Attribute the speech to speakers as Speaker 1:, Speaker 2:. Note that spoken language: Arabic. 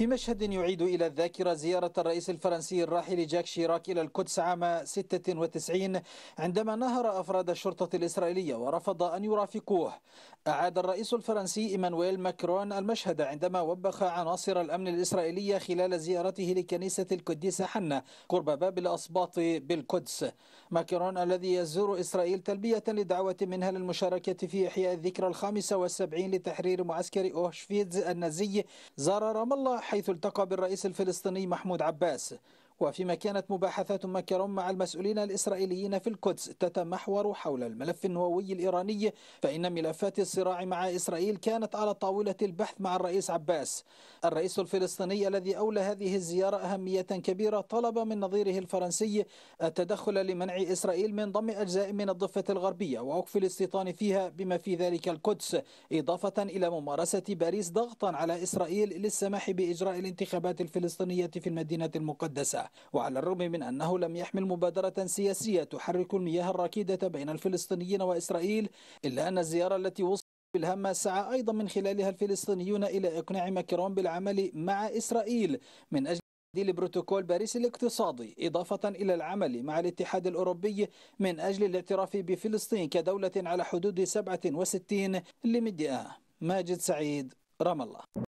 Speaker 1: في مشهد يعيد إلى الذاكرة زيارة الرئيس الفرنسي الراحل جاك شيراك إلى القدس عام 96 عندما نهر أفراد الشرطة الإسرائيلية ورفض أن يرافقوه أعاد الرئيس الفرنسي إيمانويل ماكرون المشهد عندما وبخ عناصر الأمن الإسرائيلية خلال زيارته لكنيسة القديسة حنة قرب باب الأصباط بالقدس ماكرون الذي يزور إسرائيل تلبية لدعوة منها للمشاركة في إحياء الذكرى الخامسة والسبعين لتحرير معسكر أوشفيتز النازي زار رام الله حيث التقى بالرئيس الفلسطيني محمود عباس وفيما كانت مباحثات ماكرون مع المسؤولين الإسرائيليين في القدس تتمحور حول الملف النووي الإيراني فإن ملفات الصراع مع إسرائيل كانت على طاولة البحث مع الرئيس عباس الرئيس الفلسطيني الذي أولى هذه الزيارة أهمية كبيرة طلب من نظيره الفرنسي التدخل لمنع إسرائيل من ضم أجزاء من الضفة الغربية ووقف الاستيطان فيها بما في ذلك القدس إضافة إلى ممارسة باريس ضغطا على إسرائيل للسماح بإجراء الانتخابات الفلسطينية في المدينة المقدسة وعلى الرغم من أنه لم يحمل مبادرة سياسية تحرك المياه الراكدة بين الفلسطينيين وإسرائيل إلا أن الزيارة التي وصلت بالهمة سعى أيضا من خلالها الفلسطينيون إلى إقناع ماكرون بالعمل مع إسرائيل من أجل تعديل بروتوكول باريس الاقتصادي إضافة إلى العمل مع الاتحاد الأوروبي من أجل الاعتراف بفلسطين كدولة على حدود 67 لمدئة ماجد سعيد رام الله